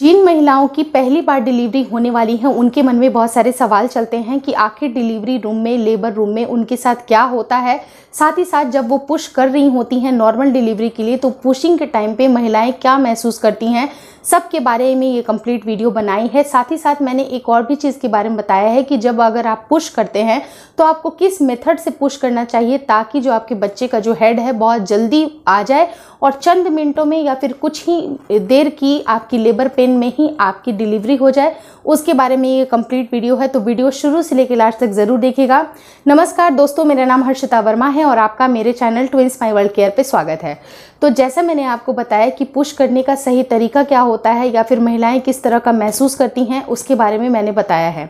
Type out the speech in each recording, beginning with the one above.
जिन महिलाओं की पहली बार डिलीवरी होने वाली है उनके मन में बहुत सारे सवाल चलते हैं कि आखिर डिलीवरी रूम में लेबर रूम में उनके साथ क्या होता है साथ ही साथ जब वो पुश कर रही होती हैं नॉर्मल डिलीवरी के लिए तो पुशिंग के टाइम पे महिलाएं क्या महसूस करती हैं सब के बारे में ये कंप्लीट वीडियो बनाई है साथ ही साथ मैंने एक और भी चीज़ के बारे में बताया है कि जब अगर आप पुश करते हैं तो आपको किस मेथड से पुश करना चाहिए ताकि जो आपके बच्चे का जो हेड है बहुत जल्दी आ जाए और चंद मिनटों में या फिर कुछ ही देर की आपकी लेबर पे दिन में ही आपकी डिलीवरी हो जाए उसके बारे में ये कंप्लीट वीडियो है तो वीडियो शुरू से लेकर लास्ट तक ज़रूर देखिएगा नमस्कार दोस्तों मेरा नाम हर्षिता वर्मा है और आपका मेरे channel twins my world care पर स्वागत है तो जैसा मैंने आपको बताया कि पुश करने का सही तरीका क्या होता है या फिर महिलाएं किस तरह का महसूस करती हैं उसके बारे में मैंने बताया है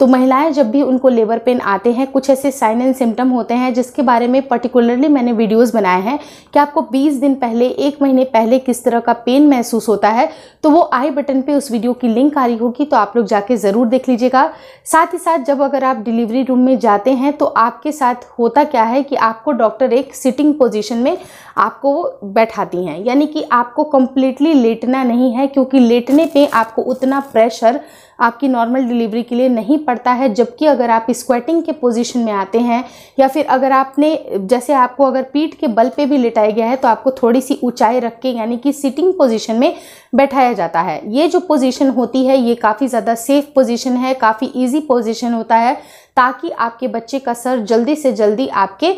तो महिलाएं जब भी उनको लेबर पेन आते हैं कुछ ऐसे साइन एंड सिम्टम होते हैं जिसके बारे में पर्टिकुलरली मैंने वीडियोस बनाए हैं कि आपको 20 दिन पहले एक महीने पहले किस तरह का पेन महसूस होता है तो वो आई बटन पे उस वीडियो की लिंक आ रही होगी तो आप लोग जाके ज़रूर देख लीजिएगा साथ ही साथ जब अगर आप डिलीवरी रूम में जाते हैं तो आपके साथ होता क्या है कि आपको डॉक्टर एक सिटिंग पोजीशन में आपको बैठाती हैं यानी कि आपको कम्प्लीटली लेटना नहीं है क्योंकि लेटने पर आपको उतना प्रेशर आपकी नॉर्मल डिलीवरी के लिए नहीं पड़ता है जबकि अगर आप स्क्वेटिंग के पोजीशन में आते हैं या फिर अगर आपने जैसे आपको अगर पीठ के बल पे भी लिटाया गया है तो आपको थोड़ी सी ऊंचाई रख के यानी कि सिटिंग पोजीशन में बैठाया जाता है ये जो पोजीशन होती है ये काफ़ी ज़्यादा सेफ पोजीशन है काफ़ी ईजी पोजिशन होता है ताकि आपके बच्चे का सर जल्दी से जल्दी आपके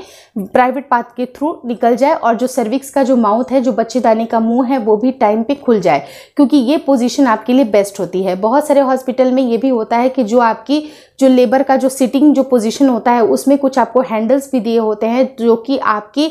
प्राइवेट पाथ के थ्रू निकल जाए और जो सर्विक्स का जो माउथ है जो बच्चेदानी का मुंह है वो भी टाइम पे खुल जाए क्योंकि ये पोजीशन आपके लिए बेस्ट होती है बहुत सारे हॉस्पिटल हॉस्पिटल में ये भी होता है कि जो आपकी जो लेबर का जो सिटिंग जो पोजीशन होता है उसमें कुछ आपको हैंडल्स भी दिए होते हैं जो कि आपकी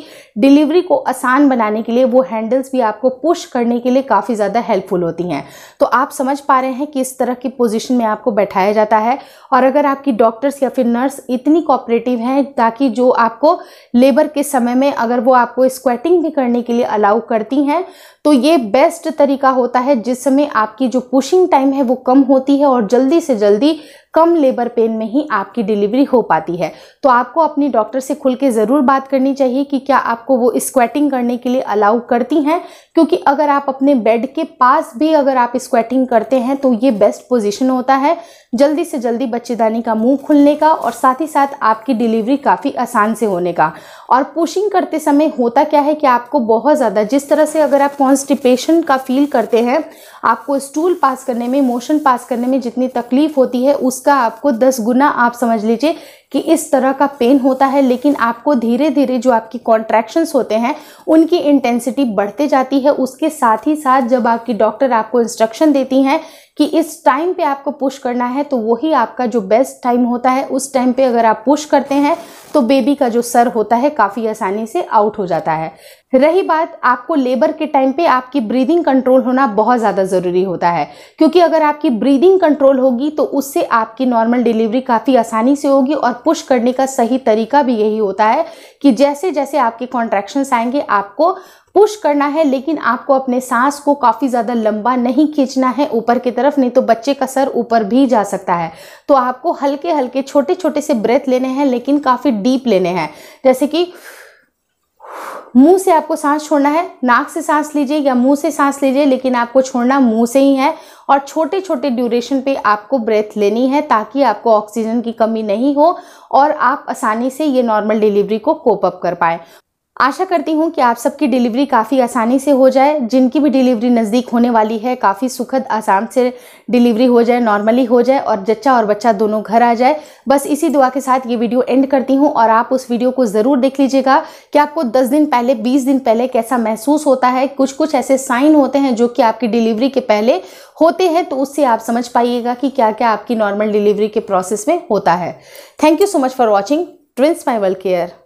डिलीवरी को आसान बनाने के लिए वो हैंडल्स भी आपको पुश करने के लिए काफ़ी ज़्यादा हेल्पफुल होती हैं तो आप समझ पा रहे हैं कि इस तरह की पोजीशन में आपको बैठाया जाता है और अगर आपकी डॉक्टर्स या फिर नर्स इतनी कॉपरेटिव हैं ताकि जो आपको लेबर के समय में अगर वो आपको स्क्वेटिंग भी करने के लिए अलाउ करती हैं तो ये बेस्ट तरीका होता है जिस समय आपकी जो पुशिंग टाइम है वो कम होती है और जल्दी से जल्दी कम लेबर पेन में ही आपकी डिलीवरी हो पाती है तो आपको अपनी डॉक्टर से खुल के ज़रूर बात करनी चाहिए कि क्या आपको वो स्क्वेटिंग करने के लिए अलाउ करती हैं क्योंकि अगर आप अपने बेड के पास भी अगर आप स्क्वेटिंग करते हैं तो ये बेस्ट पोजिशन होता है जल्दी से जल्दी बच्चेदानी का मुँह खुलने का और साथ ही साथ आपकी डिलीवरी काफ़ी आसान से होने का और पुशिंग करते समय होता क्या है कि आपको बहुत ज़्यादा जिस तरह से अगर आप कॉन्स्टिपेशन का फील करते हैं आपको स्टूल पास करने में मोशन पास करने में जितनी तकलीफ होती है उस उसका आपको दस गुना आप समझ लीजिए कि इस तरह का पेन होता है लेकिन आपको धीरे धीरे जो आपकी कॉन्ट्रैक्शंस होते हैं उनकी इंटेंसिटी बढ़ते जाती है उसके साथ ही साथ जब आपकी डॉक्टर आपको इंस्ट्रक्शन देती हैं कि इस टाइम पे आपको पुश करना है तो वही आपका जो बेस्ट टाइम होता है उस टाइम पे अगर आप पुश करते हैं तो बेबी का जो सर होता है काफ़ी आसानी से आउट हो जाता है रही बात आपको लेबर के टाइम पे आपकी ब्रीदिंग कंट्रोल होना बहुत ज़्यादा ज़रूरी होता है क्योंकि अगर आपकी ब्रीदिंग कंट्रोल होगी तो उससे आपकी नॉर्मल डिलीवरी काफ़ी आसानी से होगी और पुश करने का सही तरीका भी यही होता है कि जैसे जैसे आपके कॉन्ट्रैक्शंस आएंगे आपको पुश करना है लेकिन आपको अपने सांस को काफ़ी ज़्यादा लंबा नहीं खींचना है ऊपर की तरफ नहीं तो बच्चे का सर ऊपर भी जा सकता है तो आपको हल्के हल्के छोटे छोटे से ब्रेथ लेने हैं लेकिन काफ़ी डीप लेने हैं जैसे कि मुंह से आपको सांस छोड़ना है नाक से सांस लीजिए या मुंह से सांस लीजिए लेकिन आपको छोड़ना मुंह से ही है और छोटे छोटे ड्यूरेशन पे आपको ब्रेथ लेनी है ताकि आपको ऑक्सीजन की कमी नहीं हो और आप आसानी से ये नॉर्मल डिलीवरी को कोप अप कर पाए आशा करती हूँ कि आप सबकी डिलीवरी काफ़ी आसानी से हो जाए जिनकी भी डिलीवरी नज़दीक होने वाली है काफ़ी सुखद आसान से डिलीवरी हो जाए नॉर्मली हो जाए और जच्चा और बच्चा दोनों घर आ जाए बस इसी दुआ के साथ ये वीडियो एंड करती हूँ और आप उस वीडियो को ज़रूर देख लीजिएगा कि आपको 10 दिन पहले 20 दिन पहले कैसा महसूस होता है कुछ कुछ ऐसे साइन होते हैं जो कि आपकी डिलीवरी के पहले होते हैं तो उससे आप समझ पाइएगा कि क्या क्या आपकी नॉर्मल डिलीवरी के प्रोसेस में होता है thank you so much for watching twins my well care